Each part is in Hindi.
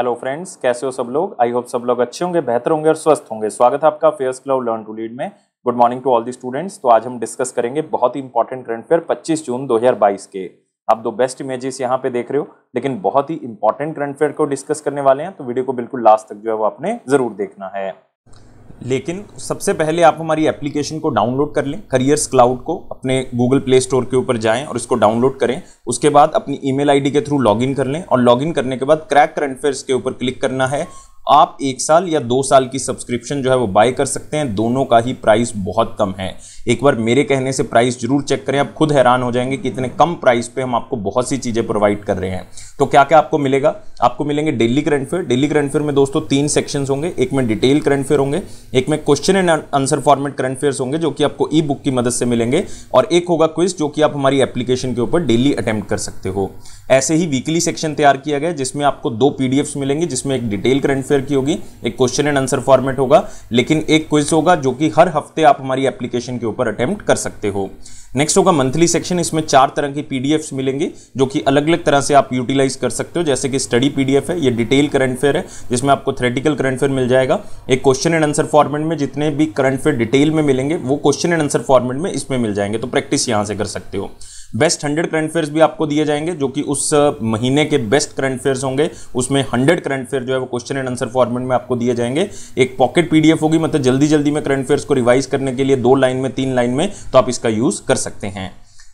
हेलो फ्रेंड्स कैसे हो सब लोग आई होप सब लोग अच्छे होंगे बेहतर होंगे और स्वस्थ होंगे स्वागत है आपका fairs club learn to lead में good morning to all the students तो आज हम डिस्कस करेंगे बहुत ही इंपॉर्टेंट करंट अफेयर 25 जून 2022 के आप दो बेस्ट इमेजेस यहाँ पे देख रहे हो लेकिन बहुत ही इंपॉर्टेंट करंट अफेयर को डिस्कस करने वाले हैं तो वीडियो को बिल्कुल लास्ट तक जो है वो आपने जरूर देखना है लेकिन सबसे पहले आप हमारी एप्लीकेशन को डाउनलोड कर लें करियर्स क्लाउड को अपने गूगल प्ले स्टोर के ऊपर जाएं और इसको डाउनलोड करें उसके बाद अपनी ईमेल आईडी के थ्रू लॉगिन कर लें और लॉगिन करने के बाद क्रैक करंट अफेयर्स के ऊपर क्लिक करना है आप एक साल या दो साल की सब्सक्रिप्शन जो है वो बाय कर सकते हैं दोनों का ही प्राइस बहुत कम है एक बार मेरे कहने से प्राइस जरूर चेक करें आप खुद हैरान हो जाएंगे कि इतने कम प्राइस पे हम आपको बहुत सी चीज़ें प्रोवाइड कर रहे हैं तो क्या क्या आपको मिलेगा आपको मिलेंगे daily current affair daily current affair में दोस्तों तीन सेक्शन होंगे एक में डिटेल करंट फेयर होंगे एक में question and answer format current affair होंगे जो कि आपको ई बुक की मदद से मिलेंगे और एक होगा क्विज जो कि आप हमारी एप्लीकेशन के ऊपर डेली अटैम्प्ट कर सकते हो ऐसे ही वीकली सेक्शन तैयार किया गया जिसमें आपको दो पीडीएफ्स मिलेंगे जिसमें एक डिटेल करंट अफेयर की होगी एक क्वेश्चन एंड आंसर फॉर्मेट होगा लेकिन एक क्विज होगा जो कि हर हफ्ते आप हमारी एप्लीकेशन के ऊपर अटैम्प्ट कर सकते हो नेक्स्ट होगा मंथली सेक्शन इसमें चार तरह की पीडीएफ्स मिलेंगे जो कि अलग अलग तरह से आप यूटिलाइज कर सकते हो जैसे कि स्टडी पीडीएफ है ये डिटेल करंट अफेयर है जिसमें आपको थ्रेटिकल करंट अफेयर मिल जाएगा एक क्वेश्चन एंड आंसर फॉर्मेट में जितने भी करंट अफेयर डिटेल में मिलेंगे वो क्वेश्चन एंड आंसर फॉर्मेट में इसमें मिल जाएंगे तो प्रैक्टिस यहाँ से कर सकते हो बेस्ट हंड्रेड करंट अफेयर्स भी आपको दिए जाएंगे जो कि उस महीने के बेस्ट करंट अफेयर्स होंगे उसमें हंड्रेड करंट अफेयर जो है वो क्वेश्चन एंड आंसर फॉर्मेट में आपको दिए जाएंगे एक पॉकेट पीडीएफ होगी मतलब जल्दी जल्दी में करंट अफेयर्स को रिवाइज करने के लिए दो लाइन में तीन लाइन में तो आप इसका यूज़ कर सकते हैं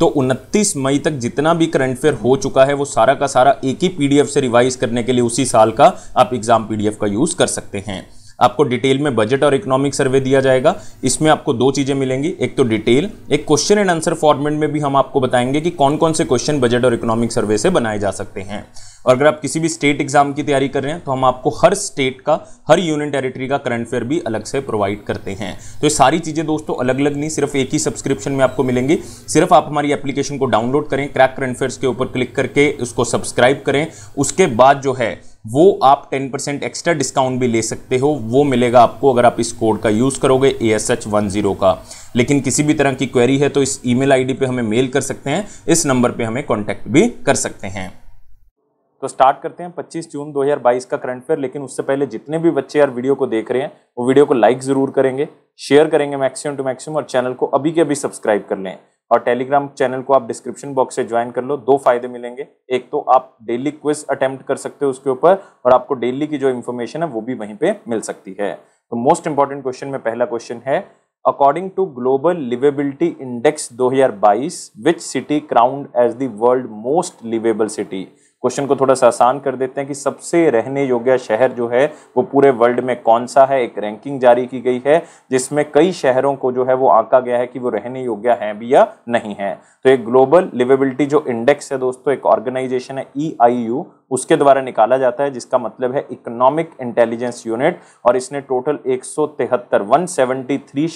तो 29 मई तक जितना भी करंट अफेयर हो चुका है वो सारा का सारा एक ही पीडीएफ से रिवाइज करने के लिए उसी साल का आप एग्जाम पीडीएफ का यूज़ कर सकते हैं आपको डिटेल में बजट और इकोनॉमिक सर्वे दिया जाएगा इसमें आपको दो चीज़ें मिलेंगी एक तो डिटेल एक क्वेश्चन एंड आंसर फॉर्मेट में भी हम आपको बताएंगे कि कौन कौन से क्वेश्चन बजट और इकोनॉमिक सर्वे से बनाए जा सकते हैं और अगर आप किसी भी स्टेट एग्जाम की तैयारी कर रहे हैं तो हम आपको हर स्टेट का हर यूनियन टेरिटरी का करंट अफेयर भी अलग से प्रोवाइड करते हैं तो ये सारी चीज़ें दोस्तों अलग अलग नहीं सिर्फ एक ही सब्सक्रिप्शन में आपको मिलेंगी सिर्फ आप हमारी एप्लीकेशन को डाउनलोड करें क्रैक करंट अफेयर्स के ऊपर क्लिक करके उसको सब्सक्राइब करें उसके बाद जो है वो आप 10% परसेंट एक्स्ट्रा डिस्काउंट भी ले सकते हो वो मिलेगा आपको अगर आप इस कोड का यूज़ करोगे A S H one zero का लेकिन किसी भी तरह की क्वेरी है तो इस ईमेल आईडी पे हमें मेल कर सकते हैं इस नंबर पे हमें कांटेक्ट भी कर सकते हैं तो स्टार्ट करते हैं 25 जून 2022 का करंट अफेयर लेकिन उससे पहले जितने भी बच्चे यार वीडियो को देख रहे हैं वो वीडियो को लाइक ज़रूर करेंगे शेयर करेंगे मैक्सिमम टू मैक्सिमम और चैनल को अभी के अभी सब्सक्राइब कर लें और टेलीग्राम चैनल को आप डिस्क्रिप्शन बॉक्स से ज्वाइन कर लो दो फायदे मिलेंगे एक तो आप डेली क्विज अटेम्प्ट कर सकते हो उसके ऊपर और आपको डेली की जो इन्फॉर्मेशन है वो भी वहीं पर मिल सकती है तो मोस्ट इंपॉर्टेंट क्वेश्चन में पहला क्वेश्चन है according to global liveability index 2022 which city crowned as the world world most liveable city question को थोड़ा सा आसान कर देते हैं कि सबसे रहने योग्य शहर जो है वो पूरे वर्ल्ड में कौन सा है एक रैंकिंग जारी की गई है जिसमें कई शहरों को जो है वो आंका गया है कि वो रहने योग्य हैं भी या नहीं है तो एक ग्लोबल लिवेबिलिटी जो इंडेक्स है दोस्तों एक ऑर्गेनाइजेशन है ई आई यू उसके द्वारा निकाला जाता है जिसका मतलब है इकोनॉमिक इंटेलिजेंस यूनिट और इसने टोटल एक सौ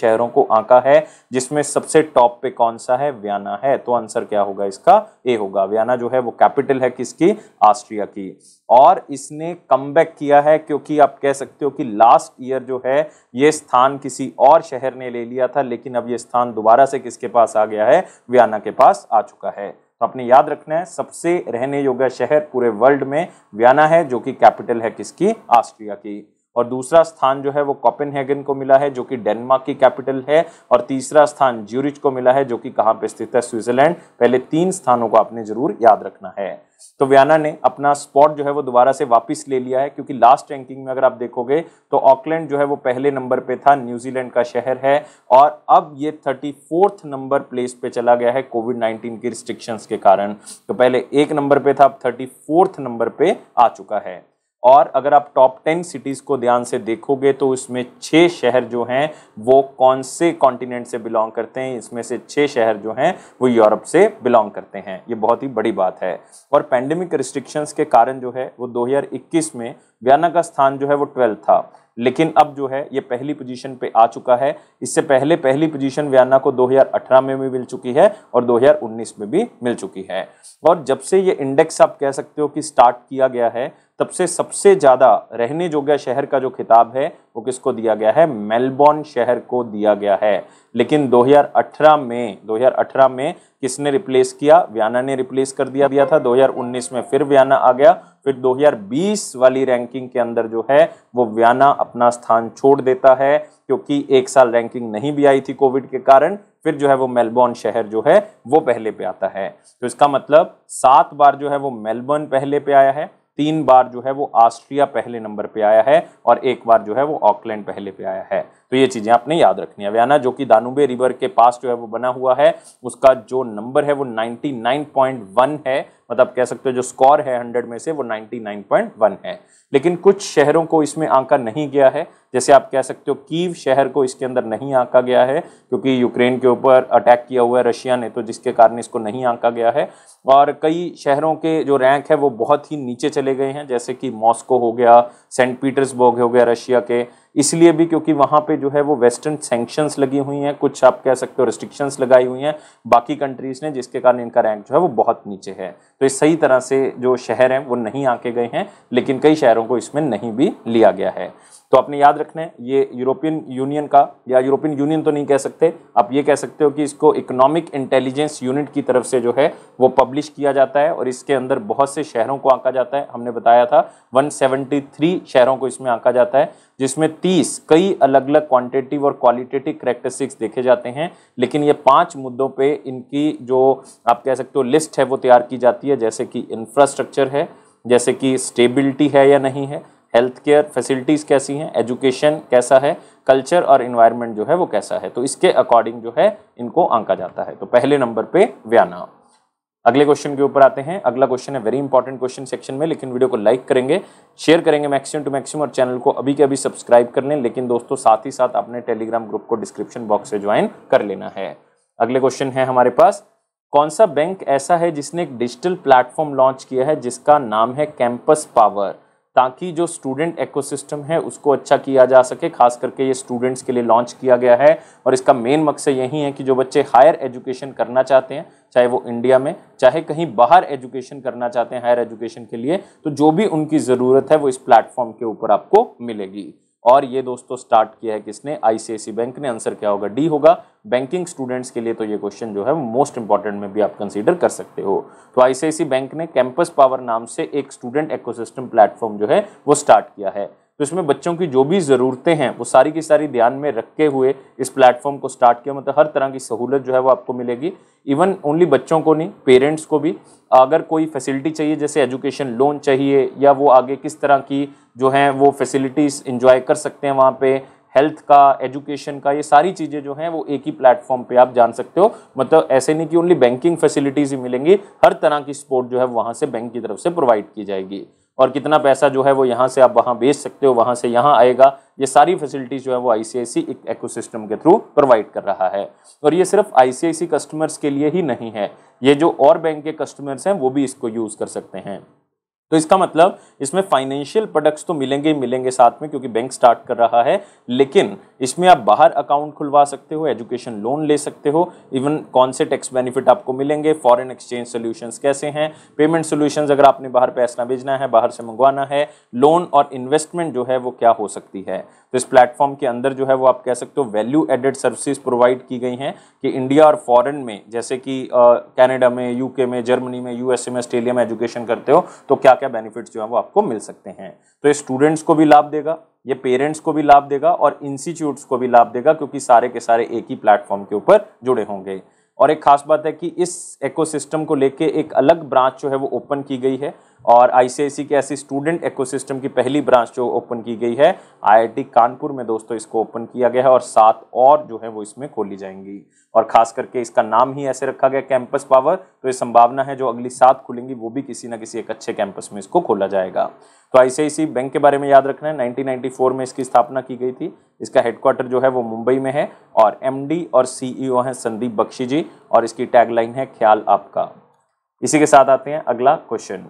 शहरों को आंका है जिसमें सबसे टॉप पे कौन सा है व्याना है तो आंसर क्या होगा इसका ए होगा व्याना जो है वो कैपिटल है किसकी हुई ऑस्ट्रिया की और इसने कम किया है क्योंकि आप कह सकते हो कि लास्ट ईयर जो है ये स्थान किसी और शहर ने ले लिया था लेकिन अब ये स्थान दोबारा से किसके पास आ गया है वियाना के पास आ चुका है तो अपने याद रखना है सबसे रहने योग्य शहर पूरे वर्ल्ड में वियाना है जो कि कैपिटल है किसकी ऑस्ट्रिया की और दूसरा स्थान जो है वो कोपेनहेगन को मिला है जो कि डेनमार्क की कैपिटल है और तीसरा स्थान ज्यूरिच को मिला है जो कि कहाँ पे स्थित है स्विट्जरलैंड पहले तीन स्थानों को आपने जरूर याद रखना है तो व्याना ने अपना स्पॉट जो है वो दोबारा से वापस ले लिया है क्योंकि लास्ट रैंकिंग में अगर आप देखोगे तो ऑकलैंड जो है वो पहले नंबर पे था न्यूजीलैंड का शहर है और अब ये थर्टी फोर्थ नंबर प्लेस पे चला गया है कोविड नाइन्टीन की रिस्ट्रिक्शंस के कारण तो पहले एक नंबर पे था अब थर्टी फोर्थ नंबर पे आ चुका है और अगर आप टॉप टेन सिटीज़ को ध्यान से देखोगे तो इसमें छः शहर जो हैं वो कौन से कॉन्टिनेंट से बिलोंग करते हैं इसमें से छः शहर जो हैं वो यूरोप से बिलोंग करते हैं ये बहुत ही बड़ी बात है और पैंडेमिक रिस्ट्रिक्शंस के कारण जो है वो 2021 में वियना का स्थान जो है वो ट्वेल्थ था लेकिन अब जो है ये पहली पोजीशन पे आ चुका है इससे पहले पहली पोजीशन वियना को 2018 में भी मिल चुकी है और 2019 में भी मिल चुकी है और जब से ये इंडेक्स आप कह सकते हो कि स्टार्ट किया गया है तब से सबसे ज़्यादा रहने जोग्य शहर का जो खिताब है वो किसको दिया गया है मेलबॉर्न शहर को दिया गया है लेकिन 2018 में 2018 में किसने रिप्लेस किया व्याना ने रिप्लेस कर दिया दिया था 2019 में फिर व्याना आ गया फिर 2020 वाली रैंकिंग के अंदर जो है वो व्याना अपना स्थान छोड़ देता है क्योंकि एक साल रैंकिंग नहीं भी आई थी कोविड के कारण फिर जो है वो मेलबॉर्न शहर जो है वो पहले पे आता है तो इसका मतलब सात बार जो है वो मेलबर्न पहले पे आया है तीन बार जो है वो ऑस्ट्रिया पहले नंबर पे आया है और एक बार जो है वो ऑकलैंड पहले पे आया है तो ये चीज़ें आपने याद रखनी है व्याना जो कि दानुबे रिवर के पास जो है वो बना हुआ है उसका जो नंबर है वो 99.1 है मतलब कह सकते हो जो स्कोर है 100 में से वो 99.1 है लेकिन कुछ शहरों को इसमें आंका नहीं गया है जैसे आप कह सकते हो कीव शहर को इसके अंदर नहीं आंका गया है क्योंकि यूक्रेन के ऊपर अटैक किया हुआ है रशिया ने तो जिसके कारण इसको नहीं आंका गया है और कई शहरों के जो रैंक है वो बहुत ही नीचे चले गए हैं जैसे कि मॉस्को हो गया सेंट पीटर्सबर्ग हो गया रशिया के इसलिए भी क्योंकि वहाँ पे जो है वो वेस्टर्न सेंक्शंस लगी हुई हैं कुछ आप कह सकते हो रिस्ट्रिक्शंस लगाई हुई हैं बाकी कंट्रीज़ ने जिसके कारण इनका रैंक जो है वो बहुत नीचे है तो इस सही तरह से जो शहर हैं वो नहीं आके गए हैं लेकिन कई शहरों को इसमें नहीं भी लिया गया है तो आपने याद रखना है ये यूरोपियन यूनियन का या यूरोपियन यूनियन तो नहीं कह सकते आप ये कह सकते हो कि इसको इकोनॉमिक इंटेलिजेंस यूनिट की तरफ से जो है वो पब्लिश किया जाता है और इसके अंदर बहुत से शहरों को आंका जाता है हमने बताया था 173 शहरों को इसमें आंका जाता है जिसमें 30 कई अलग अलग क्वान्टिटिव और क्वालिटेटिव करेक्टरिस्टिक्स देखे जाते हैं लेकिन ये पाँच मुद्दों पर इनकी जो आप कह सकते हो लिस्ट है वो तैयार की जाती है है जैसे कि इंफ्रास्ट्रक्चर है जैसे कि स्टेबिलिटी है या नहीं है हेल्थ केयर फैसिलिटीज़ कैसी हैं एजुकेशन कैसा है कल्चर और इन्वायरमेंट जो है वो कैसा है तो इसके अकॉर्डिंग जो है इनको आंका जाता है तो पहले नंबर पे व्याना अगले क्वेश्चन के ऊपर आते हैं अगला क्वेश्चन है वेरी इंपॉर्टेंट क्वेश्चन सेक्शन में लेकिन वीडियो को लाइक करेंगे शेयर करेंगे मैक्सिमम टू मैक्सिमम और चैनल को अभी के अभी सब्सक्राइब कर लें लेकिन दोस्तों साथ ही साथ अपने टेलीग्राम ग्रुप को डिस्क्रिप्शन बॉक्स से ज्वाइन कर लेना है अगले क्वेश्चन है हमारे पास कौन सा बैंक ऐसा है जिसने एक डिजिटल प्लेटफॉर्म लॉन्च किया है जिसका नाम है कैंपस पावर ताकि जो स्टूडेंट एकोसिस्टम है उसको अच्छा किया जा सके खास करके ये स्टूडेंट्स के लिए लॉन्च किया गया है और इसका मेन मकसद यही है कि जो बच्चे हायर एजुकेशन करना चाहते हैं चाहे वो इंडिया में चाहे कहीं बाहर एजुकेशन करना चाहते हैं हायर एजुकेशन के लिए तो जो भी उनकी ज़रूरत है वो इस प्लेटफॉर्म के ऊपर आपको मिलेगी और ये दोस्तों स्टार्ट किया है किसने आईसीआईसी बैंक ने आंसर क्या होगा डी होगा बैंकिंग स्टूडेंट्स के लिए तो ये क्वेश्चन जो है मोस्ट इंपॉर्टेंट में भी आप कंसीडर कर सकते हो तो आईसीआईसी बैंक ने कैंपस पावर नाम से एक स्टूडेंट इकोसिस्टम प्लेटफॉर्म जो है वो स्टार्ट किया है तो इसमें बच्चों की जो भी ज़रूरतें हैं वो सारी की सारी ध्यान में रखते हुए इस प्लेटफॉर्म को स्टार्ट किया मतलब हर तरह की सहूलत जो है वो आपको मिलेगी इवन ओनली बच्चों को नहीं पेरेंट्स को भी अगर कोई फैसिलिटी चाहिए जैसे एजुकेशन लोन चाहिए या वो आगे किस तरह की जो हैं वो फैसिलिटीज़ इन्जॉय कर सकते हैं वहाँ पर हेल्थ का एजुकेशन का ये सारी चीज़ें जो हैं वो एक ही प्लेटफॉर्म पे आप जान सकते हो मतलब ऐसे नहीं कि ओनली बैंकिंग फैसिलिटीज़ ही मिलेंगी हर तरह की सपोर्ट जो है वहाँ से बैंक की तरफ से प्रोवाइड की जाएगी और कितना पैसा जो है वो यहाँ से आप वहाँ बेच सकते हो वहाँ से यहाँ आएगा ये सारी फैसिलिटीज़ जो है वो आई सी इकोसिस्टम के थ्रू प्रोवाइड कर रहा है और ये सिर्फ आई कस्टमर्स के लिए ही नहीं है ये जो और बैंक के कस्टमर्स हैं वो भी इसको यूज़ कर सकते हैं तो इसका मतलब इसमें फाइनेंशियल प्रोडक्ट्स तो मिलेंगे ही मिलेंगे साथ में क्योंकि बैंक स्टार्ट कर रहा है लेकिन इसमें आप बाहर अकाउंट खुलवा सकते हो एजुकेशन लोन ले सकते हो इवन कौन से टैक्स बेनिफिट आपको मिलेंगे फॉरेन एक्सचेंज सोल्यूशन कैसे हैं पेमेंट सोल्यूशन अगर आपने बाहर पैसा भेजना है बाहर से मंगवाना है लोन और इन्वेस्टमेंट जो है वो क्या हो सकती है तो इस प्लेटफॉर्म के अंदर जो है वो आप कह सकते हो वैल्यू एडेड सर्विसेज प्रोवाइड की गई हैं कि इंडिया और फॉरेन में जैसे कि कैनेडा में यूके में जर्मनी में यूएसए में ऑस्ट्रेलिया में एजुकेशन करते हो तो क्या क्या बेनिफिट्स जो है वो आपको मिल सकते हैं तो ये स्टूडेंट्स को भी लाभ देगा ये पेरेंट्स को भी लाभ देगा और इंस्टीट्यूट्स को भी लाभ देगा क्योंकि सारे के सारे एक ही प्लेटफॉर्म के ऊपर जुड़े होंगे और एक खास बात है कि इस इकोसिस्टम को लेके एक अलग ब्रांच जो है वो ओपन की गई है और आईसीआईसी की ऐसी स्टूडेंट इकोसिस्टम की पहली ब्रांच जो ओपन की गई है आईआईटी कानपुर में दोस्तों इसको ओपन किया गया है और सात और जो है वो इसमें खोली जाएंगी और खास करके इसका नाम ही ऐसे रखा गया कैंपस पावर तो ये संभावना है जो अगली सात खुलेंगी वो भी किसी ना किसी एक अच्छे कैंपस में इसको खोला जाएगा तो आईसीआईसी बैंक के बारे में याद रखना है 1994 में इसकी स्थापना की गई थी इसका हेडक्वार्टर जो है वो मुंबई में है और एमडी और सीईओ e हैं संदीप बख्शी जी और इसकी टैगलाइन है ख्याल आपका इसी के साथ आते हैं अगला क्वेश्चन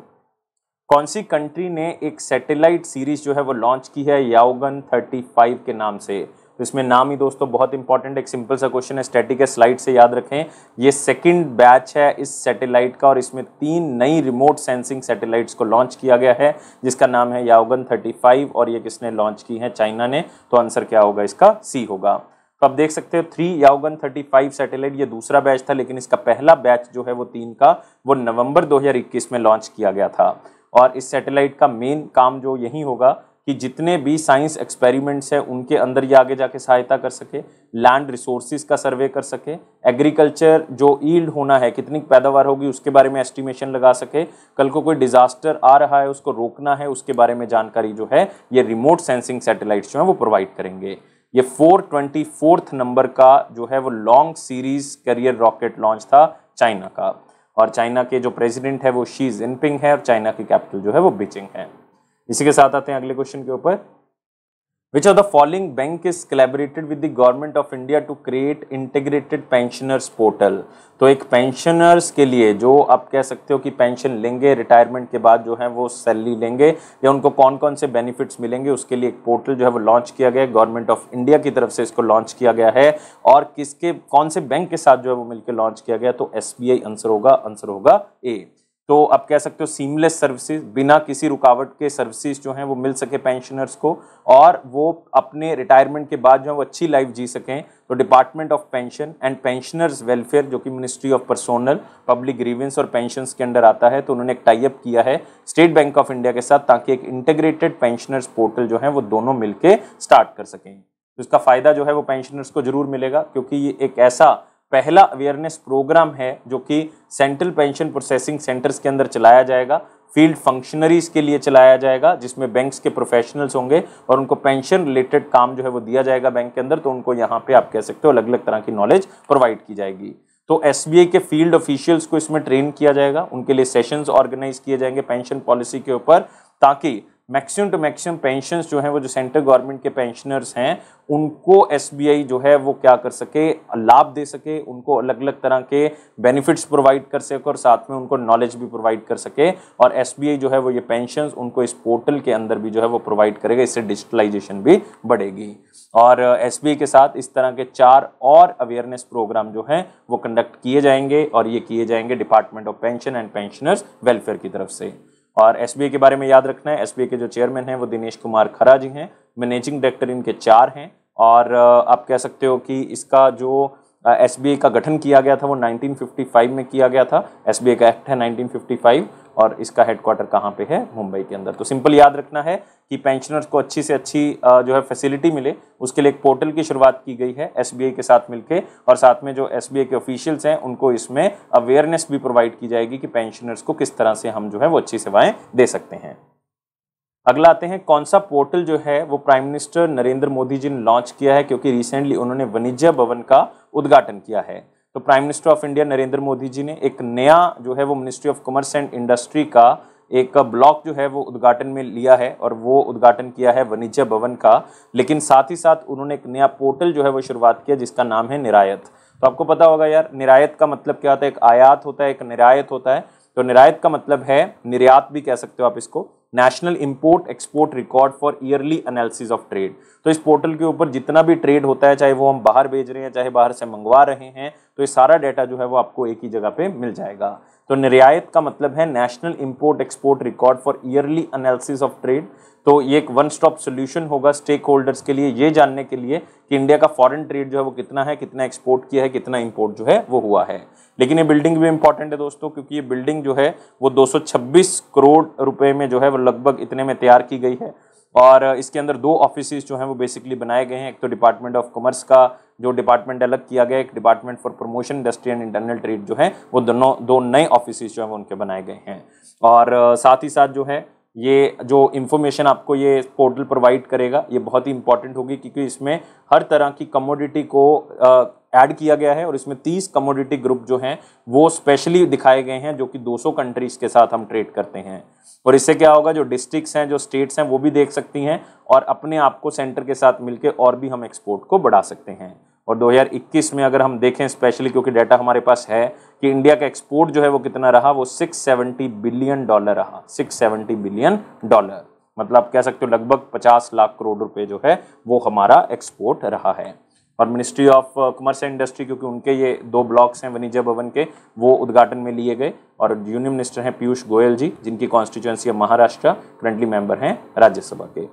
कौन सी कंट्री ने एक सैटेलाइट सीरीज जो है वो लॉन्च की है याओगन 35 के नाम से इसमें नाम ही दोस्तों बहुत इंपॉर्टेंट एक सिंपल सा क्वेश्चन है स्टैटिक स्लाइड से याद रखें ये सेकंड बैच है इस सैटेलाइट का और इसमें तीन नई रिमोट सेंसिंग सैटेलाइट्स को लॉन्च किया गया है जिसका नाम है याओगन 35 और ये किसने लॉन्च की है चाइना ने तो आंसर क्या होगा इसका सी होगा तो आप देख सकते हो थ्री याओगन फाइव सैटेलाइट ये दूसरा बैच था लेकिन इसका पहला बैच जो है वो तीन का वो नवंबर 2021 में लॉन्च किया गया था और इस सैटेलाइट का मेन काम जो यही होगा कि जितने भी साइंस एक्सपेरिमेंट्स हैं उनके अंदर ये आगे जाके सहायता कर सके लैंड रिसोर्सिस का सर्वे कर सके एग्रीकल्चर जो ईल्ड होना है कितनी पैदावार होगी उसके बारे में एस्टिमेशन लगा सके कल को कोई डिजास्टर आ रहा है उसको रोकना है उसके बारे में जानकारी जो है ये रिमोट सेंसिंग सैटेलाइट जो हैं वो प्रोवाइड करेंगे ये फोर ट्वेंटी फोर्थ नंबर का जो है वो long series carrier rocket launch था चाइना का और चाइना के जो प्रेसिडेंट है वो शी जिनपिंग है और चाइना की कैपिटल जो है वो बीचिंग है इसी के साथ आते हैं अगले क्वेश्चन के ऊपर Which of the following bank is collaborated with the government of India to create integrated pensioners portal? तो एक pensioners के लिए जो आप कह सकते हो कि pension लेंगे retirement के बाद जो है वो सैलरी लेंगे या उनको कौन कौन से benefits मिलेंगे उसके लिए एक portal जो है वो लॉन्च किया गया है गवर्नमेंट ऑफ इंडिया की तरफ से इसको लॉन्च किया गया है और किसके कौन से बैंक के साथ जो है वो मिलकर लॉन्च किया गया तो एस आंसर होगा आंसर होगा ए तो आप कह सकते हो सीमलेस सर्विसेज बिना किसी रुकावट के सर्विसेज जो हैं वो मिल सके पेंशनर्स को और वो अपने रिटायरमेंट के बाद जो है वो अच्छी लाइफ जी सकें तो department of pension and pensioners welfare जो कि ministry of personnel public grievance और पेंशन के अंडर आता है तो उन्होंने एक टाइप किया है स्टेट बैंक ऑफ इंडिया के साथ ताकि एक इंटेग्रेटेड पेंशनर्स पोर्टल जो है वो दोनों मिलकर स्टार्ट कर सकें तो इसका फ़ायदा जो है वो पेंशनर्स को जरूर मिलेगा क्योंकि ये एक ऐसा पहला अवेयरनेस प्रोग्राम है जो कि सेंट्रल पेंशन प्रोसेसिंग सेंटर्स के अंदर चलाया जाएगा फील्ड फंक्शनरीज के लिए चलाया जाएगा जिसमें बैंक्स के प्रोफेशनल्स होंगे और उनको पेंशन रिलेटेड काम जो है वो दिया जाएगा बैंक के अंदर तो उनको यहाँ पे आप कह सकते हो अलग अलग तरह की नॉलेज प्रोवाइड की जाएगी तो एस के फील्ड ऑफिशियल्स को इसमें ट्रेन किया जाएगा उनके लिए सेशंस ऑर्गेनाइज किए जाएंगे पेंशन पॉलिसी के ऊपर ताकि मैक्सिमम टू मैक्सिमम पेंशन जो है वो जो सेंट्रल गवर्नमेंट के पेंशनर्स हैं उनको एसबीआई जो है वो क्या कर सके लाभ दे सके उनको अलग अलग तरह के बेनिफिट्स प्रोवाइड कर सके और साथ में उनको नॉलेज भी प्रोवाइड कर सके और एसबीआई जो है वो ये पेंशन उनको इस पोर्टल के अंदर भी जो है वो प्रोवाइड करेगा इससे डिजिटलाइजेशन भी बढ़ेगी और एस के साथ इस तरह के चार और अवेयरनेस प्रोग्राम जो हैं वो कंडक्ट किए जाएंगे और ये किए जाएंगे department of pension and pensioners welfare की तरफ से और एस के बारे में याद रखना है एस के जो चेयरमैन हैं वो दिनेश कुमार खरा जी हैं मैनेजिंग डायरेक्टर इनके चार हैं और आप कह सकते हो कि इसका जो एस का गठन किया गया था वो 1955 में किया गया था एस का एक्ट है 1955 और इसका हेडक्वार्टर कहाँ पे है मुंबई के अंदर तो सिंपल याद रखना है कि पेंशनर्स को अच्छी से अच्छी जो है फैसिलिटी मिले उसके लिए एक पोर्टल की शुरुआत की गई है एस के साथ मिलकर और साथ में जो एस के ऑफिशियल्स हैं उनको इसमें अवेयरनेस भी प्रोवाइड की जाएगी कि पेंशनर्स को किस तरह से हम जो है वो अच्छी सेवाएँ दे सकते हैं अगला आते हैं कौन सा पोर्टल जो है वो प्राइम मिनिस्टर नरेंद्र मोदी जी ने लॉन्च किया है क्योंकि रिसेंटली उन्होंने वाणिज्य भवन का उद्घाटन किया है तो prime minister of India Narendra Modi ji ने एक नया जो है वो ministry of commerce and industry का एक ब्लॉक जो है वो उद्घाटन में लिया है और वो उद्घाटन किया है वाणिज्य भवन का लेकिन साथ ही साथ उन्होंने एक नया पोर्टल जो है वो शुरुआत किया जिसका नाम है निरायत तो आपको पता होगा यार निरायत का मतलब क्या होता है एक आयात होता है एक निरायत होता है तो निरायत का मतलब है निर्यात भी कह सकते हो आप इसको national import export record for yearly analysis of trade तो इस पोर्टल के ऊपर जितना भी ट्रेड होता है चाहे वो हम बाहर भेज रहे हैं चाहे बाहर से मंगवा रहे हैं तो ये सारा डाटा जो है वो आपको एक ही जगह पे मिल जाएगा तो निर्यात का मतलब है national import export record for yearly analysis of trade तो ये एक वन स्टॉप सोल्यूशन होगा स्टेक होल्डर्स के लिए ये जानने के लिए कि इंडिया का फॉरेन ट्रेड जो है वो कितना है कितना एक्सपोर्ट किया है कितना इंपोर्ट जो है वो हुआ है लेकिन ये बिल्डिंग भी इंपॉर्टेंट है दोस्तों क्योंकि ये बिल्डिंग जो है वो 226 करोड़ रुपए में जो है वो लगभग इतने में तैयार की गई है और इसके अंदर दो ऑफिस जो हैं वो बेसिकली बनाए गए हैं एक तो डिपार्टमेंट ऑफ कॉमर्स का जो डिपार्टमेंट अलग किया गया एक department for promotion industry and internal trade जो है वो दोनों दो नए ऑफिस जो है उनके बनाए गए हैं और साथ ही साथ जो है ये जो इन्फॉर्मेशन आपको ये पोर्टल प्रोवाइड करेगा ये बहुत ही इंपॉर्टेंट होगी क्योंकि इसमें हर तरह की कमोडिटी को ऐड किया गया है और इसमें 30 कमोडिटी ग्रुप जो हैं वो स्पेशली दिखाए गए हैं जो कि 200 कंट्रीज़ के साथ हम ट्रेड करते हैं और इससे क्या होगा जो डिस्ट्रिक्ट्स हैं जो स्टेट्स हैं वो भी देख सकती हैं और अपने आप को सेंटर के साथ मिलकर और भी हम एक्सपोर्ट को बढ़ा सकते हैं और 2021 में अगर हम देखें स्पेशली क्योंकि डाटा हमारे पास है कि इंडिया का एक्सपोर्ट जो है वो कितना रहा वो 670 बिलियन डॉलर रहा 670 बिलियन डॉलर मतलब कह सकते हो लगभग 50 लाख करोड़ रुपए जो है वो हमारा एक्सपोर्ट रहा है और ministry of commerce and industry क्योंकि उनके ये दो ब्लॉक्स हैं वनिजा भवन के वो उद्घाटन में लिए गए और यूनियन मिनिस्टर हैं पीयूष गोयल जी जिनकी कॉन्स्टिट्यूएंसी है महाराष्ट्र करंटली मेंबर हैं राज्यसभा के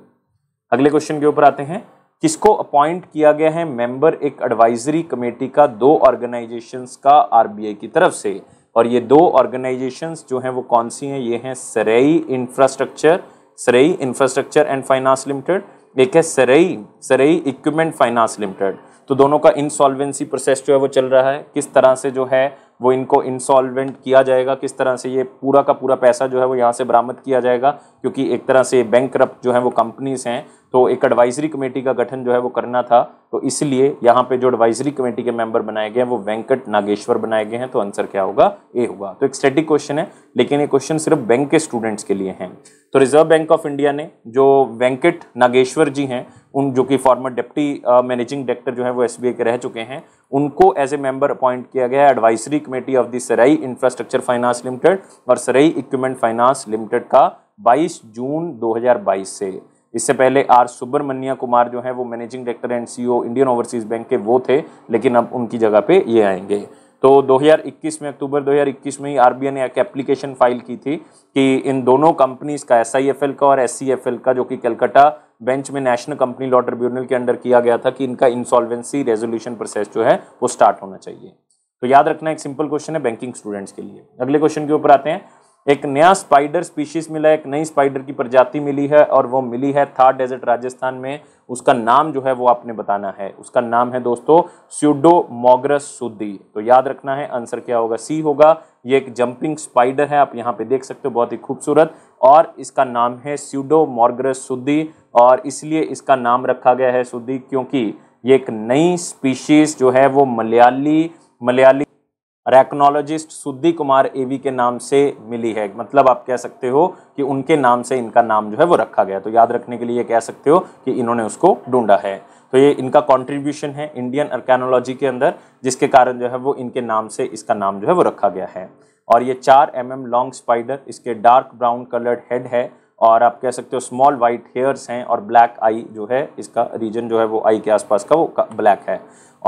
अगले क्वेश्चन के ऊपर आते हैं किसको अपॉइंट किया गया है मेंबर एक एडवाइजरी कमेटी का दो ऑर्गेनाइजेशंस का आरबीआई की तरफ से और ये दो ऑर्गेनाइजेशंस जो हैं वो कौन सी हैं ये हैं SREI infrastructure SREI infrastructure and finance limited एक है SREI SREI equipment finance limited तो दोनों का इंसॉल्वेंसी प्रोसेस जो है वो चल रहा है किस तरह से जो है वो इनको इंसॉल्वेंट किया जाएगा किस तरह से ये पूरा का पूरा पैसा जो है वो यहाँ से बरामद किया जाएगा क्योंकि एक तरह से बैंक जो है वो कंपनीज हैं तो एक एडवाइजरी कमेटी का गठन जो है वो करना था तो इसलिए यहाँ पे जो एडवाइजरी कमेटी के मेंबर बनाए गए हैं वो वेंकट नागेश्वर बनाए गए हैं तो आंसर क्या होगा ए होगा तो एक स्टेटिक क्वेश्चन है लेकिन ये क्वेश्चन सिर्फ बैंक के स्टूडेंट्स के लिए हैं तो रिजर्व बैंक ऑफ इंडिया ने जो वेंकट नागेश्वर जी हैं उन जो कि फॉर्मर डिप्टी मैनेजिंग डायरेक्टर जो है वो एस के रह चुके हैं उनको एज ए मेंबर अपॉइंट किया गया है advisory committee of the SREI infrastructure finance limited और सराई इक्विपमेंट फाइनेंस लिमिटेड का 22 जून 2022 से इससे पहले आर सुब्रमण्य कुमार जो है वो मैनेजिंग डायरेक्टर एंड ओ इंडियन ओवरसीज बैंक के वो थे लेकिन अब उनकी जगह पे ये आएंगे तो 2021 में अक्टूबर 2021 में ही आर ने एक एप्लीकेशन फाइल की थी कि इन दोनों कंपनीज का एस का और एस का जो कि कलकत्ता बेंच में नेशनल कंपनी लॉ ट्रिब्यूनल के अंडर किया गया था कि इनका इंसॉल्वेंसी रेजोल्यूशन प्रोसेस जो है वो स्टार्ट होना चाहिए तो याद रखना एक सिंपल क्वेश्चन है बैंकिंग स्टूडेंट्स के लिए अगले क्वेश्चन के ऊपर आते हैं एक नया स्पाइडर स्पीशीज मिला एक नई स्पाइडर की प्रजाति मिली है और वो मिली है थार डेजर्ट राजस्थान में उसका नाम जो है वो आपने बताना है उसका नाम है दोस्तों मोग्रस सुद्दी तो याद रखना है आंसर क्या होगा सी होगा ये एक जंपिंग स्पाइडर है आप यहाँ पे देख सकते हो बहुत ही खूबसूरत और इसका नाम है स्यूडो मॉर्ग्रस सुद्दी और इसलिए इसका नाम रखा गया है सुद्दी क्योंकि ये एक नई स्पीशीज जो है वो मलयाली मलयाली रैक्नोलॉजिस्ट सुद्धि कुमार एवी के नाम से मिली है मतलब आप कह सकते हो कि उनके नाम से इनका नाम जो है वो रखा गया तो याद रखने के लिए कह सकते हो कि इन्होंने उसको ढूंढा है तो ये इनका कंट्रीब्यूशन है इंडियन अर्कैनोलॉजी के अंदर जिसके कारण जो है वो इनके नाम से इसका नाम जो है वो रखा गया है और ये चार एम एम लॉन्ग स्पाइडर इसके डार्क ब्राउन कलर्ड हेड है और आप कह सकते हो स्मॉल वाइट हेयर्स हैं और ब्लैक आई जो है इसका रीजन जो है वो आई के आसपास का वो ब्लैक है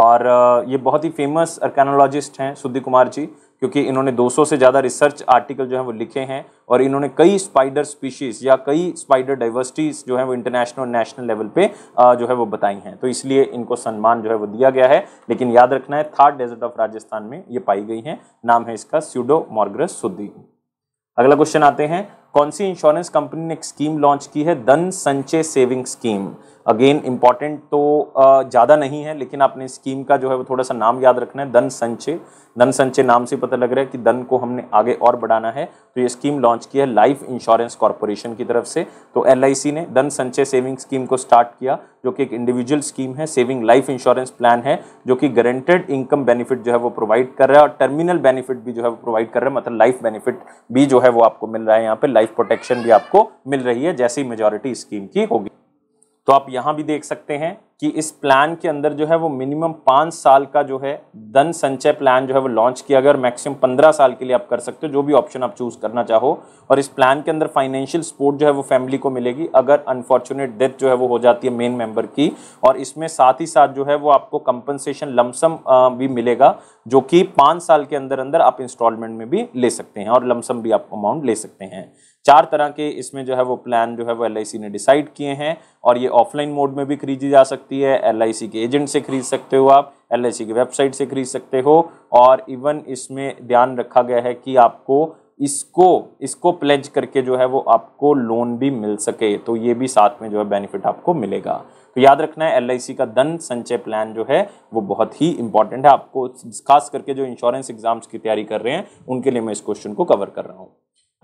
और ये बहुत ही फेमस अर्कनोलॉजिस्ट हैं सुद्धि कुमार जी क्योंकि इन्होंने 200 से ज़्यादा रिसर्च आर्टिकल जो है वो लिखे हैं और इन्होंने कई स्पाइडर स्पीशीज़ या कई स्पाइडर डाइवर्सिटीज़ जो है वो इंटरनेशनल और नेशनल लेवल पे जो है वो बताई हैं तो इसलिए इनको सम्मान जो है वो दिया गया है लेकिन याद रखना है थर्ड डेजर्ट ऑफ राजस्थान में ये पाई गई हैं नाम है इसका स्यूडो मॉर्ग्रस सुद्दी अगला क्वेश्चन आते हैं कौन सी इंश्योरेंस कंपनी ने एक स्कीम लॉन्च की है धन संचय सेविंग स्कीम अगेन इम्पॉर्टेंट तो ज़्यादा नहीं है लेकिन आपने स्कीम का जो है वो थोड़ा सा नाम याद रखना है धन संचय धन संचय नाम से पता लग रहा है कि धन को हमने आगे और बढ़ाना है तो ये स्कीम लॉन्च की है लाइफ इंश्योरेंस कॉरपोरेशन की तरफ से तो एल ने धन संचय सेविंग स्कीम को स्टार्ट किया जो कि एक इंडिविजुअल स्कीम है सेविंग लाइफ इंश्योरेंस प्लान है जो कि गारंटेड इनकम बेनिफिट जो है वो प्रोवाइड कर रहा है और टर्मिनल बेनिफिट भी जो है वो प्रोवाइड कर रहा है मतलब लाइफ बेनिफिट भी जो है वो आपको मिल रहा है यहाँ पर लाइफ प्रोटेक्शन भी आपको मिल रही है जैसी मेजोरिटी स्कीम की होगी तो आप यहाँ भी देख सकते हैं कि इस प्लान के अंदर जो है वो मिनिमम पाँच साल का जो है धन संचय प्लान जो है वो लॉन्च किया गया और मैक्सिमम पंद्रह साल के लिए आप कर सकते हो जो भी ऑप्शन आप चूज़ करना चाहो और इस प्लान के अंदर फाइनेंशियल सपोर्ट जो है वो फैमिली को मिलेगी अगर अनफॉर्चुनेट डेथ जो है वो हो जाती है मेन मेंबर की और इसमें साथ ही साथ जो है वो आपको कंपनसेशन लमसम भी मिलेगा जो कि पाँच साल के अंदर अंदर आप इंस्टॉलमेंट में भी ले सकते हैं और लमसम भी आप अमाउंट ले सकते हैं चार तरह के इसमें जो है वो प्लान जो है वो एल ने डिसाइड किए हैं और ये ऑफलाइन मोड में भी खरीदी जा सकती है एल के एजेंट से खरीद सकते हो आप एल की वेबसाइट से खरीद सकते हो और इवन इसमें ध्यान रखा गया है कि आपको इसको इसको प्लेज करके जो है वो आपको लोन भी मिल सके तो ये भी साथ में जो है बेनिफिट आपको मिलेगा तो याद रखना है एल का धन संचय प्लान जो है वो बहुत ही इंपॉर्टेंट है आपको खास करके जो इंश्योरेंस एग्जाम्स की तैयारी कर रहे हैं उनके लिए मैं इस क्वेश्चन को कवर कर रहा हूँ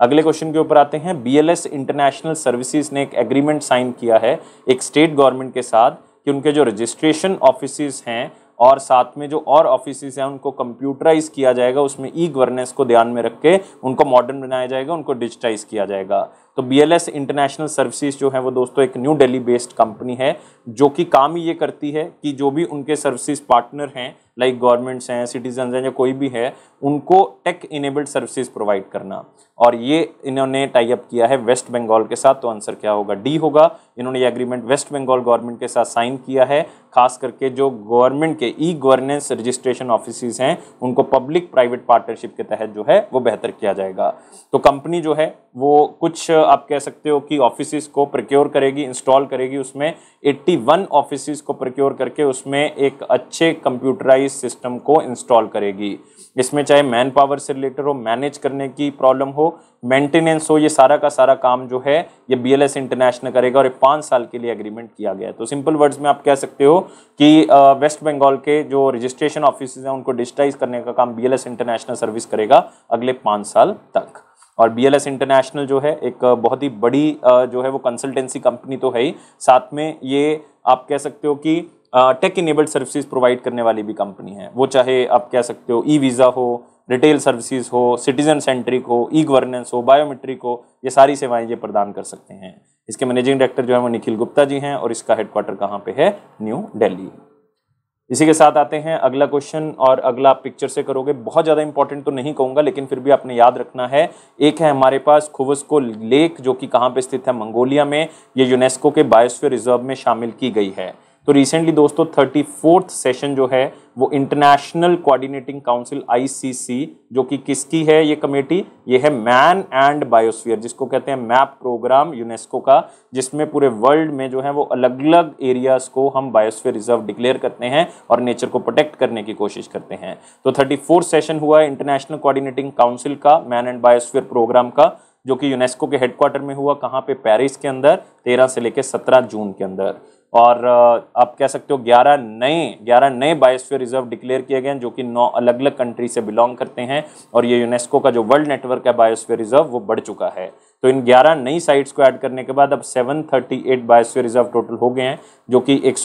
अगले क्वेश्चन के ऊपर आते हैं बीएलएस इंटरनेशनल सर्विसेज ने एक एग्रीमेंट साइन किया है एक स्टेट गवर्नमेंट के साथ कि उनके जो रजिस्ट्रेशन ऑफिस हैं और साथ में जो और ऑफिस हैं उनको कंप्यूटराइज किया जाएगा उसमें ई गवर्नेंस को ध्यान में रख के उनको मॉडर्न बनाया जाएगा उनको डिजिटाइज किया जाएगा तो बी इंटरनेशनल सर्विसेज जो है वो दोस्तों एक न्यू दिल्ली बेस्ड कंपनी है जो कि काम ही ये करती है कि जो भी उनके सर्विसेज पार्टनर हैं लाइक गवर्नमेंट्स हैं सिटीजन हैं या कोई भी है उनको टेक इनेबल्ड सर्विसेज प्रोवाइड करना और ये इन्होंने टाई अप किया है वेस्ट बंगाल के साथ तो आंसर क्या होगा डी होगा इन्होंने ये एग्रीमेंट वेस्ट बंगाल गवर्नमेंट के साथ साइन किया है खास करके जो गवर्नमेंट के ई गवर्नेंस रजिस्ट्रेशन ऑफिस हैं उनको पब्लिक प्राइवेट पार्टनरशिप के तहत जो है वो बेहतर किया जाएगा तो कंपनी जो है वो कुछ आप कह सकते हो कि ऑफिस को प्रक्योर करेगी इंस्टॉल करेगी उसमें 81 वन को प्रक्योर करके उसमें एक अच्छे कंप्यूटराइज सिस्टम को इंस्टॉल करेगी इसमें चाहे मैन पावर से रिलेटेड हो मैनेज करने की प्रॉब्लम हो मेंटेनेंस हो ये सारा का सारा काम जो है ये बीएलएस इंटरनेशनल करेगा और ये पाँच साल के लिए एग्रीमेंट किया गया है तो सिंपल वर्ड्स में आप कह सकते हो कि वेस्ट बंगाल के जो रजिस्ट्रेशन ऑफिस हैं उनको डिजिटाइज करने का काम बीएलएस इंटरनेशनल सर्विस करेगा अगले पाँच साल तक और बी इंटरनेशनल जो है एक बहुत ही बड़ी जो है वो कंसल्टेंसी कंपनी तो है ही साथ में ये आप कह सकते हो कि टेक इनेबल्ड सर्विसेज प्रोवाइड करने वाली भी कंपनी है वो चाहे आप कह सकते हो ई वीज़ा हो रिटेल सर्विसेज हो सिटीजन सेंट्रिक हो ई गवर्नेंस हो बायोमेट्रिक हो ये सारी सेवाएं ये प्रदान कर सकते हैं इसके मैनेजिंग डायरेक्टर जो है वो निखिल गुप्ता जी हैं और इसका हेडक्वार्टर कहाँ पे है न्यू दिल्ली इसी के साथ आते हैं अगला क्वेश्चन और अगला आप पिक्चर से करोगे बहुत ज़्यादा इंपॉर्टेंट तो नहीं कहूँगा लेकिन फिर भी आपने याद रखना है एक है हमारे पास खुवस्को लेक जो कि कहाँ पे स्थित है मंगोलिया में ये यूनेस्को के बायोस्फीयर रिजर्व में शामिल की गई है तो रिसेंटली दोस्तों थर्टी फोर्थ सेशन जो है वो इंटरनेशनल कोऑर्डिनेटिंग काउंसिल आईसीसी जो कि किसकी है ये कमेटी ये है मैन एंड बायोस्फीयर जिसको कहते हैं मैप प्रोग्राम यूनेस्को का जिसमें पूरे वर्ल्ड में जो है वो अलग अलग एरियाज को हम बायोस्फीयर रिजर्व डिक्लेयर करते हैं और नेचर को प्रोटेक्ट करने की कोशिश करते हैं तो थर्टी सेशन हुआ है इंटरनेशनल कोऑर्डिनेटिंग काउंसिल का मैन एंड बायोस्फियर प्रोग्राम का जो कि यूनेस्को के हेडक्वार्टर में हुआ कहाँ पे पेरिस के अंदर 13 से लेकर 17 जून के अंदर और आप कह सकते हो 11 नए 11 नए बायोस्फीयर रिजर्व डिक्लेयर किए गए हैं जो कि नौ अलग अलग कंट्री से बिलोंग करते हैं और ये यूनेस्को का जो वर्ल्ड नेटवर्क है बायोस्फीयर रिजर्व वो बढ़ चुका है तो इन 11 नई साइट्स को ऐड करने के बाद अब 738 बायोस्फीयर रिजर्व टोटल हो गए हैं जो कि एक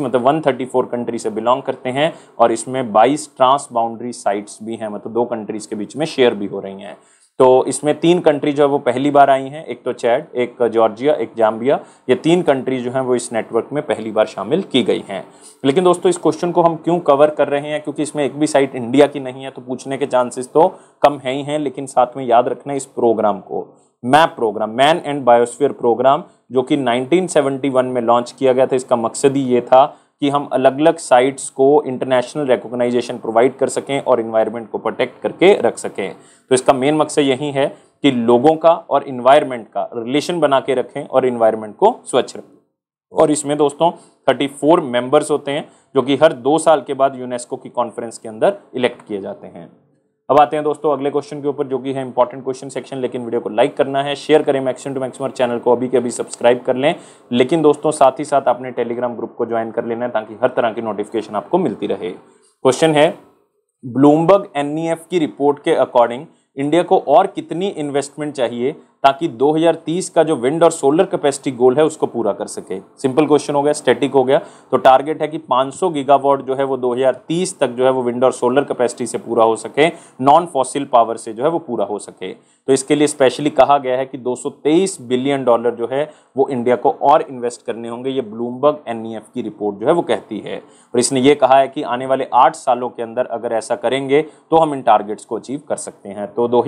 मतलब 134 कंट्री से बिलोंग करते हैं और इसमें 22 ट्रांस बाउंड्री साइट्स भी हैं मतलब दो कंट्रीज़ के बीच में शेयर भी हो रही हैं तो इसमें तीन कंट्री जो है वो पहली बार आई हैं एक तो चैड एक जॉर्जिया एक जाम्बिया ये तीन कंट्री जो हैं वो इस नेटवर्क में पहली बार शामिल की गई हैं लेकिन दोस्तों इस क्वेश्चन को हम क्यों कवर कर रहे हैं क्योंकि इसमें एक भी साइट इंडिया की नहीं है तो पूछने के चांसेस तो कम है ही हैं लेकिन साथ में याद रखना इस प्रोग्राम को map programme man and biosphere programme जो कि 1971 में लॉन्च किया गया था इसका मकसद ही ये था कि हम अलग अलग साइट्स को इंटरनेशनल रिकोगनाइजेशन प्रोवाइड कर सकें और इन्वायरमेंट को प्रोटेक्ट करके रख सकें तो इसका मेन मकसद यही है कि लोगों का और इन्वायरमेंट का रिलेशन बना के रखें और इन्वायरमेंट को स्वच्छ रखें और इसमें दोस्तों 34 मेंबर्स होते हैं जो कि हर दो साल के बाद यूनेस्को की कॉन्फ्रेंस के अंदर इलेक्ट किए जाते हैं अब आते हैं दोस्तों अगले क्वेश्चन के ऊपर जो कि है इंपॉर्टेंट क्वेश्चन सेक्शन लेकिन वीडियो को लाइक करना है शेयर करें मैक्सिम टू मैक्सिमर चैनल को अभी के अभी सब्सक्राइब कर लें लेकिन दोस्तों साथ ही साथ अपने टेलीग्राम ग्रुप को ज्वाइन कर लेना है ताकि हर तरह की नोटिफिकेशन आपको मिलती रहे क्वेश्चन है ब्लूमबर्ग एन e की रिपोर्ट के अकॉर्डिंग इंडिया को और कितनी इन्वेस्टमेंट चाहिए ताकि 2030 का जो विंड और सोलर कैपेसिटी गोल है उसको पूरा कर सके सिंपल क्वेश्चन हो गया स्टैटिक हो गया तो टारगेट है कि 500 गीगावाट जो है वो 2030 तक जो है वो विंड और सोलर कैपेसिटी से पूरा हो सके नॉन फॉसिल पावर से जो है वो पूरा हो सके तो इसके लिए स्पेशली कहा गया है कि 223 बिलियन डॉलर जो है वो इंडिया को और इन्वेस्ट करने होंगे ये ब्लूमबर्ग एन e की रिपोर्ट जो है वो कहती है और इसने ये कहा है कि आने वाले आठ सालों के अंदर अगर ऐसा करेंगे तो हम इन टारगेट्स को अचीव कर सकते हैं तो दो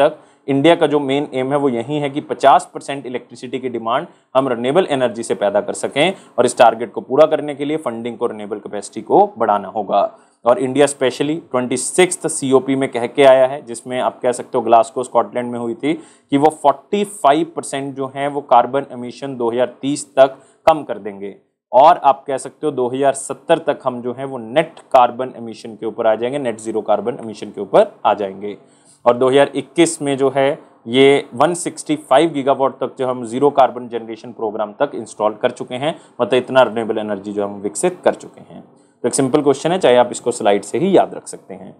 तक इंडिया का जो मेन एम है वो यही है कि 50 परसेंट इलेक्ट्रिसिटी की डिमांड हम रिनेबल एनर्जी से पैदा कर सकें और इस टारगेट को पूरा करने के लिए फंडिंग को रिनेबल कैपेसिटी को बढ़ाना होगा और इंडिया स्पेशली ट्वेंटी सिक्स में कह के आया है जिसमें आप कह सकते हो ग्लास्को स्कॉटलैंड में हुई थी कि वो 45 परसेंट जो है वो कार्बन एमिशन 2030 तक कम कर देंगे और आप कह सकते हो 2070 तक हम जो है वो नेट कार्बन एमिशन के ऊपर आ जाएंगे नेट जीरो कार्बन एमिशन के ऊपर आ जाएंगे और 2021 में जो है ये 165 गीगावाट तक जो हम जीरो कार्बन जनरेशन प्रोग्राम तक इंस्टॉल कर चुके हैं मतलब इतना रिन्यूएबल एनर्जी जो हम विकसित कर चुके हैं तो एक सिंपल क्वेश्चन है चाहे आप इसको स्लाइड से ही याद रख सकते हैं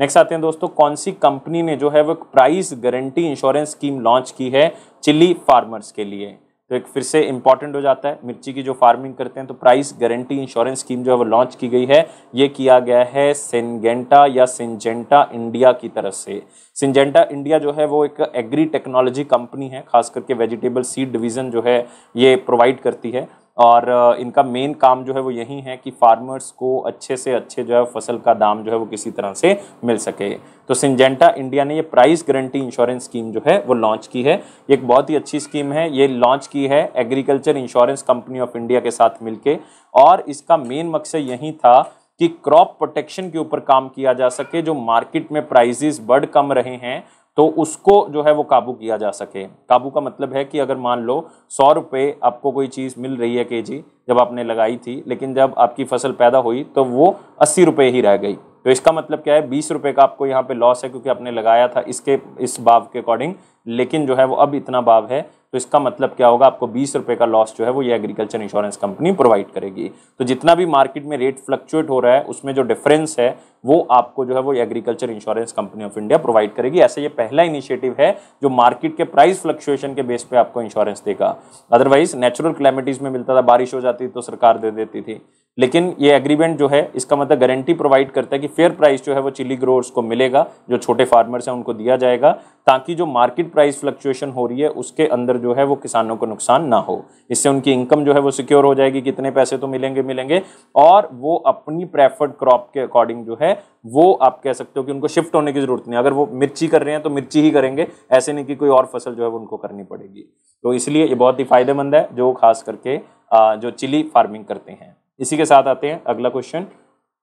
नेक्स्ट आते हैं दोस्तों कौन सी कंपनी ने जो है वो price guarantee insurance scheme launch की है चिल्ली फार्मर्स के लिए तो एक फिर से इम्पॉर्टेंट हो जाता है मिर्ची की जो फार्मिंग करते हैं तो प्राइस गारंटी इंश्योरेंस स्कीम जो है वो लॉन्च की गई है ये किया गया है सिंगेंटा या सिंजेंटा इंडिया की तरफ से सिंजेंटा इंडिया जो है वो एक एग्री टेक्नोलॉजी कंपनी है खास करके वेजिटेबल सीड डिवीज़न जो है ये प्रोवाइड करती है और इनका मेन काम जो है वो यही है कि फार्मर्स को अच्छे से अच्छे जो है फसल का दाम जो है वो किसी तरह से मिल सके तो सिंजेंटा इंडिया ने ये प्राइस गारंटी इंश्योरेंस स्कीम जो है वो लॉन्च की है ये एक बहुत ही अच्छी स्कीम है ये लॉन्च की है agriculture insurance company of India के साथ मिलकर और इसका मेन मकसद यही था कि क्रॉप प्रोटेक्शन के ऊपर काम किया जा सके जो मार्केट में प्राइजेस बढ़ कम रहे हैं तो उसको जो है वो काबू किया जा सके काबू का मतलब है कि अगर मान लो सौ रुपये आपको कोई चीज़ मिल रही है के जी जब आपने लगाई थी लेकिन जब आपकी फसल पैदा हुई तो वो अस्सी रुपये ही रह गई तो इसका मतलब क्या है बीस रुपये का आपको यहाँ पे लॉस है क्योंकि आपने लगाया था इसके इस भाव के अकॉर्डिंग लेकिन जो है वो अब इतना भाव है तो इसका मतलब क्या होगा आपको बीस रुपये का लॉस जो है वो ये एग्रीकल्चर इंश्योरेंस कंपनी प्रोवाइड करेगी तो जितना भी मार्केट में रेट फ्लक्चुएट हो रहा है उसमें जो डिफरेंस है वो आपको जो है वो agriculture insurance company of India provide करेगी ऐसे ये पहला इनिशिएटिव है जो मार्केट के प्राइस फ्लक्चुएशन के बेस पे आपको इंश्योरेंस देगा अदरवाइज नेचुरल क्लैमिटीज़ में मिलता था बारिश हो जाती तो सरकार दे देती थी लेकिन ये एग्रीमेंट जो है इसका मतलब गारंटी प्रोवाइड करता है कि फेयर प्राइस जो है वो चिली ग्रोअर्स को मिलेगा जो छोटे फार्मर्स हैं उनको दिया जाएगा ताकि जो मार्केट प्राइस फ्लक्चुएशन हो रही है उसके अंदर जो है वो किसानों को नुकसान ना हो इससे उनकी इनकम जो है वो सिक्योर हो जाएगी कितने पैसे तो मिलेंगे मिलेंगे और वो अपनी प्रेफर्ड क्रॉप के अकॉर्डिंग जो है वो आप कह सकते हो कि उनको शिफ्ट होने की ज़रूरत नहीं अगर वो मिर्ची कर रहे हैं तो मिर्ची ही करेंगे ऐसे नहीं कि कोई और फसल जो है वो उनको करनी पड़ेगी तो इसलिए ये बहुत ही फ़ायदेमंद है जो खास करके जो चिली फार्मिंग करते हैं इसी के साथ आते हैं अगला क्वेश्चन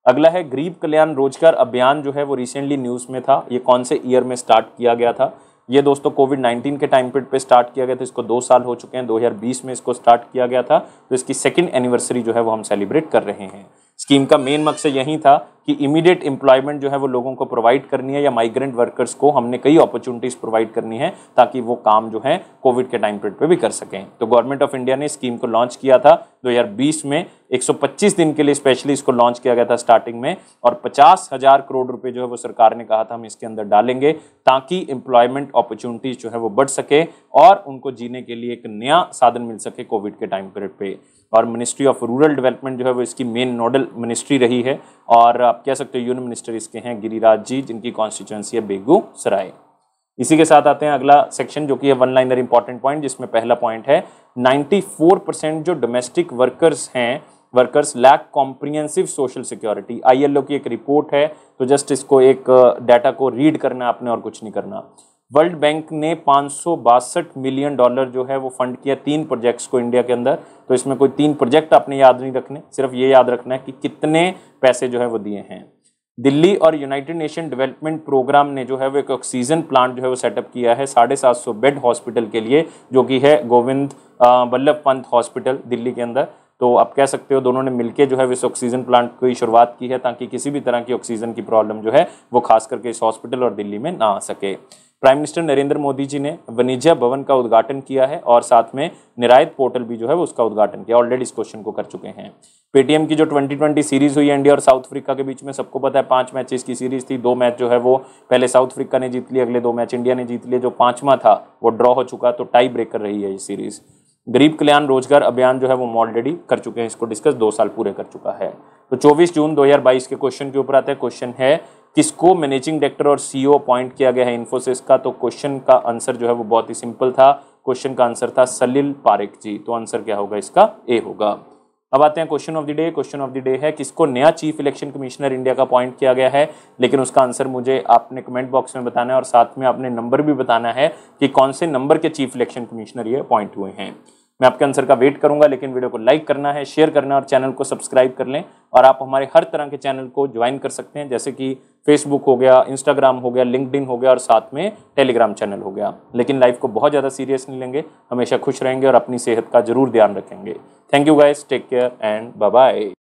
अगला है गरीब कल्याण रोजगार अभियान जो है वो रिसेंटली न्यूज़ में था ये कौन से ईयर में स्टार्ट किया गया था ये दोस्तों कोविड 19 के टाइम पीरियड पे स्टार्ट किया गया था इसको दो साल हो चुके हैं 2020 में इसको स्टार्ट किया गया था तो इसकी सेकेंड एनिवर्सरी जो है वो हम सेलिब्रेट कर रहे हैं स्कीम का मेन मकसद यही था कि इमीडिएट एम्प्लॉयमेंट जो है वो लोगों को प्रोवाइड करनी है या माइग्रेंट वर्कर्स को हमने कई अपॉर्चुनिटीज़ प्रोवाइड करनी है ताकि वो काम जो है कोविड के टाइम पीरियड पे भी कर सकें तो गवर्नमेंट ऑफ इंडिया ने स्कीम को लॉन्च किया था 2020 में 125 दिन के लिए स्पेशली इसको लॉन्च किया गया था स्टार्टिंग में और पचास हज़ार करोड़ रुपये जो है वो सरकार ने कहा था हम इसके अंदर डालेंगे ताकि एम्प्लॉयमेंट अपॉर्चुनिटीज़ जो है वो बढ़ सके और उनको जीने के लिए एक नया साधन मिल सके कोविड के टाइम पीरियड पर और मिनिस्ट्री ऑफ रूरल डेवलपमेंट जो है वो इसकी मेन नोडल मिनिस्ट्री रही है और आप कह सकते हो यूनियन मिनिस्टर इसके हैं गिरिराज जी जिनकी कॉन्स्टिट्यूंसी है बेगूसराय इसी के साथ आते हैं अगला सेक्शन जो कि है वन लाइनर इंपॉर्टेंट पॉइंट जिसमें पहला पॉइंट है 94 परसेंट जो डोमेस्टिक वर्कर्स हैं workers lack comprehensive social security ILO की एक रिपोर्ट है तो जस्ट इसको एक डाटा uh, को रीड करना आपने और कुछ नहीं करना वर्ल्ड बैंक ने पाँच मिलियन डॉलर जो है वो फंड किया तीन प्रोजेक्ट्स को इंडिया के अंदर तो इसमें कोई तीन प्रोजेक्ट आपने याद नहीं रखने सिर्फ ये याद रखना है कि कितने पैसे जो है वो दिए हैं दिल्ली और यूनाइटेड नेशन डेवलपमेंट प्रोग्राम ने जो है वो एक ऑक्सीजन प्लांट जो है वो सेटअप किया है साढ़े सात सौ बेड हॉस्पिटल के लिए जो कि है गोविंद वल्लभ पंत हॉस्पिटल दिल्ली के अंदर तो आप कह सकते हो दोनों ने मिलकर जो है इस ऑक्सीजन प्लांट की शुरुआत की है ताकि किसी भी तरह की ऑक्सीजन की प्रॉब्लम जो है वो खास करके इस हॉस्पिटल और दिल्ली में ना आ सके प्राइम मिनिस्टर नरेंद्र मोदी जी ने वनिज्य भवन का उद्घाटन किया है और साथ में निरायत पोर्टल भी जो है उसका उद्घाटन किया ऑलरेडी इस क्वेश्चन को कर चुके हैं पेटीएम की जो 2020 सीरीज हुई इंडिया और साउथ अफ्रीका के बीच में सबको पता है पांच मैचेस की सीरीज थी दो मैच जो है वो पहले साउथ अफ्रीका ने जीत लिया अगले दो मैच इंडिया ने जीत लिया जो पांचवा था वो ड्रॉ हो चुका तो टाई ब्रेक कर रही है ये सीरीज गरीब कल्याण रोजगार अभियान जो है वो ऑलरेडी कर चुके हैं इसको डिस्कस दो साल पूरे कर चुका है तो 24 जून 2022 के क्वेश्चन के ऊपर आता है क्वेश्चन है किसको मैनेजिंग डायरेक्टर और सीईओ अपॉइंट e किया गया है इन्फोसिस का तो क्वेश्चन का आंसर जो है वो बहुत ही सिंपल था क्वेश्चन का आंसर था सलील पारेख जी तो आंसर क्या होगा इसका ए होगा अब आते हैं question of the day question of the day है किसको नया चीफ इलेक्शन कमिश्नर इंडिया का अपॉइंट किया गया है लेकिन उसका आंसर मुझे आपने कमेंट बॉक्स में बताना है और साथ में आपने नंबर भी बताना है कि कौन से नंबर के चीफ इलेक्शन कमिश्नर ये अपॉइंट हुए हैं मैं आपके आंसर का वेट करूंगा लेकिन वीडियो को लाइक करना है शेयर करना और चैनल को सब्सक्राइब कर लें और आप हमारे हर तरह के चैनल को ज्वाइन कर सकते हैं जैसे कि फेसबुक हो गया इंस्टाग्राम हो गया लिंकड हो गया और साथ में टेलीग्राम चैनल हो गया लेकिन लाइफ को बहुत ज़्यादा सीरियस नहीं लेंगे हमेशा खुश रहेंगे और अपनी सेहत का जरूर ध्यान रखेंगे thank you guys take care and bye